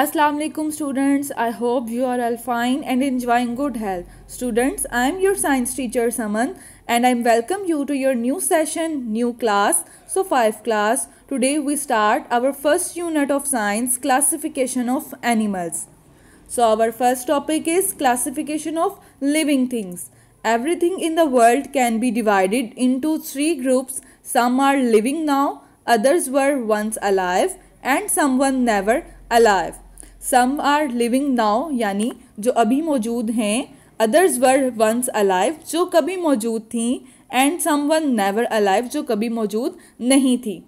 Assalamu alaikum students I hope you are all fine and enjoying good health students I am your science teacher Saman and I welcome you to your new session new class so 5 class today we start our first unit of science classification of animals so our first topic is classification of living things everything in the world can be divided into three groups some are living now others were once alive and someone never alive some are living now यानी जो अभी मौजूद हैं others were once alive जो कभी मौजूद थी and someone never alive जो कभी मौजूद नहीं थी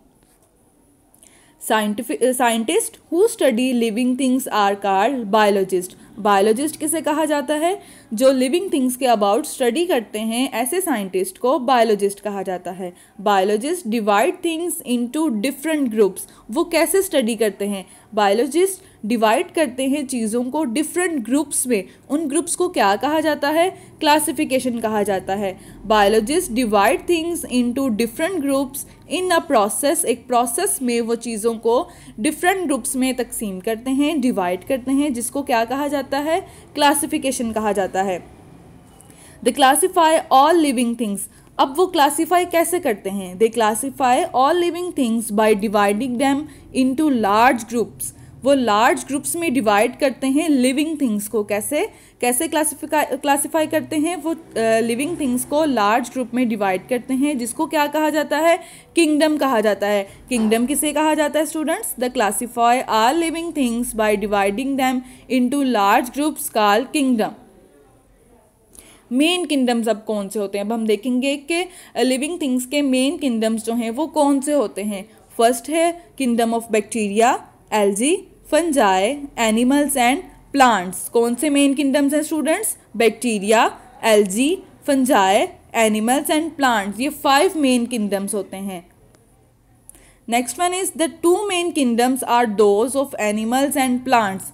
scientific scientist who study living things are called biologist biologist किसे कहा जाता है जो लिविंग थिंग्स के अबाउट स्टडी करते हैं ऐसे साइंटिस्ट को बायोलॉजिस्ट कहा जाता है biologist divide things into different groups वो कैसे स्टडी करते हैं बायोलॉजिस्ट डिवाइड करते हैं चीज़ों को डिफरेंट ग्रुप्स में उन ग्रुप्स को क्या कहा जाता है क्लासिफिकेशन कहा जाता है biologist divide things into different groups in a process एक प्रोसेस में वो चीज़ों को डिफरेंट ग्रुप्स में तकसीम करते हैं डिवाइड करते हैं जिसको क्या कहा जाता है क्लासीफिकेशन कहा जाता है they classify all living things अब वो क्लासीफाई कैसे करते हैं they classify all living things by dividing them to large groups वो लार्ज ग्रुप्स में डिवाइड करते हैं लिविंग थिंग्स को कैसे कैसे क्लासिफाई क्लासीफाई करते हैं वो लिविंग uh, थिंग्स को लार्ज ग्रुप में डिवाइड करते हैं जिसको क्या कहा जाता है किंगडम कहा जाता है किंगडम किसे कहा जाता है students they classify our living things by dividing them to large groups call kingdom main kingdoms अब कौन से होते हैं अब हम देखेंगे कि लिविंग थिंग्स के मेन किंगडम्स जो हैं वो कौन से होते हैं फर्स्ट है kingdom of bacteria algae fungi animals and plants कौन से मेन किंगडम्स हैं students bacteria algae fungi animals and plants ये फाइव मेन किंगडम्स होते हैं next one is the two main kingdoms are those of animals and plants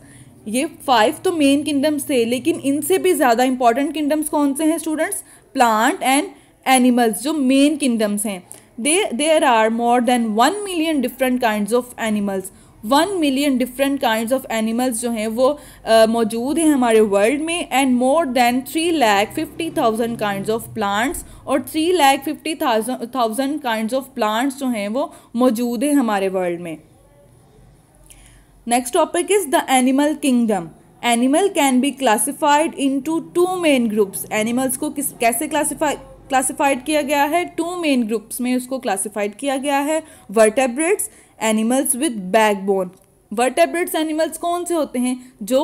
ये five तो main kingdoms थे लेकिन इनसे भी ज़्यादा इंपॉर्टेंट किंगडम्स कौन से हैं स्टूडेंट्स प्लांट एंड एनिमल्स जो मेन किंगडम्स हैं they there are more than one million different kind of animals one million different kind of animals जो हैं वो मौजूद हैं हमारे वर्ल्ड में and more than three lakh fifty thousand kind of plants और three lakh fifty thousand kind of plants जो हैं वो मौजूद हैं हमारे वर्ल्ड में next topic is the animal kingdom animal can be classified into two main groups animals को किस कैसे क्लासीफाई क्लासिफाइड किया गया है टू मेन ग्रुप्स में उसको क्लासिफाइड किया गया है vertebrates animals with backbone vertebrates animals कौन से होते हैं जो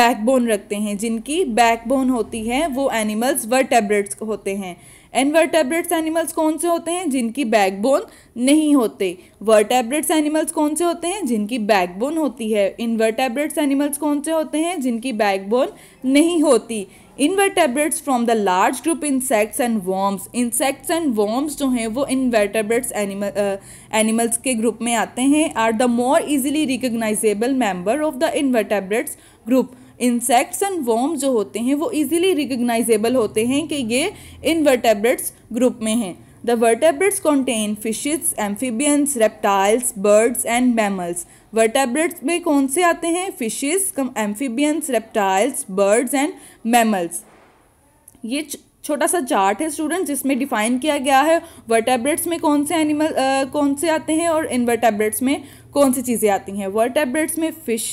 बैकबोन रखते हैं जिनकी बैकबोन होती है वो एनिमल्स वर्टेब्रेट्स होते हैं एनवर्टेब्रेट्स एनिमल्स कौन से होते हैं जिनकी बैकबोन नहीं होते वर्टेब्रेट्स एनिमल्स कौन से होते हैं जिनकी बैकबोन होती है इनवर्टेब्रेट्स एनिमल्स कौन से होते हैं जिनकी बैकबोन नहीं होती invertebrates from the large group insects and worms insects and worms जो हैं वो इनवर्टेब्रेट्स एनिमल एनिमल्स के ग्रुप में आते हैं are the more easily recognizable member of the invertebrates group insects and worms जो होते हैं वो ईजिली रिकोगनाइजेबल होते हैं कि ये इनवर्टेब्रेट्स ग्रुप में हैं the vertebrates contain fishes amphibians reptiles birds and mammals vertebrates में कौन से आते हैं fishes come amphibians reptiles birds and mammals ये छोटा सा चार्ट है स्टूडेंट जिसमें डिफाइन किया गया है वर्टेब्रेट्स में कौन से एनिमल uh, कौन से आते हैं और इनवर्टेब्रेट्स में कौन सी चीज़ें आती हैं वर्टेब्रेट्स में fish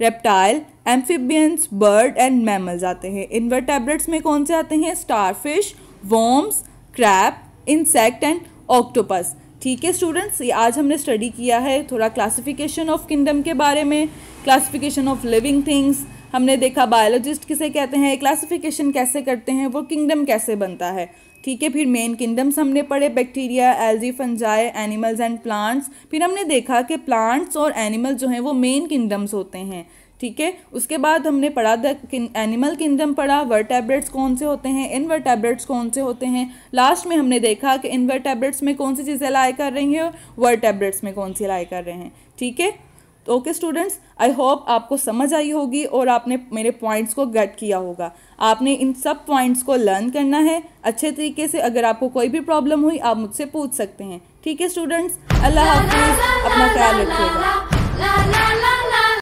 reptile amphibians bird and mammals आते हैं इनवर्टेब्रेट्स में कौन से आते हैं starfish worms crab insect and octopus ठीक है स्टूडेंट्स ये आज हमने स्टडी किया है थोड़ा क्लासिफिकेशन ऑफ किंगडम के बारे में क्लासिफिकेशन ऑफ लिविंग थिंग्स हमने देखा बायोलॉजिस्ट किसे कहते हैं क्लासिफिकेशन कैसे करते हैं वो किंगडम कैसे बनता है ठीक है फिर मेन किंगडम्स हमने पढ़े bacteria algae fungi animals and plants फिर हमने देखा कि प्लांट्स और एनिमल्स जो हैं वो मेन किंगडम्स होते हैं ठीक है उसके बाद हमने पढ़ा द एनिमल किंगडम पढ़ा वर्टेब्रेट्स कौन से होते हैं इन इनवर्टेब्रेट्स कौन से होते हैं लास्ट में हमने देखा कि इन इनवर्टेब्रेट्स में कौन सी चीज़ें लाए कर रही हैं और वर्टेब्रेट्स में कौन सी लाए कर रहे हैं ठीक है तो ओके स्टूडेंट्स आई होप आपको समझ आई होगी और आपने मेरे पॉइंट्स को गट किया होगा आपने इन सब पॉइंट्स को लर्न करना है अच्छे तरीके से अगर आपको कोई भी प्रॉब्लम हुई आप मुझसे पूछ सकते हैं ठीक है स्टूडेंट्स अल्लाह हाफिज़ अपना ख्याल रखिएगा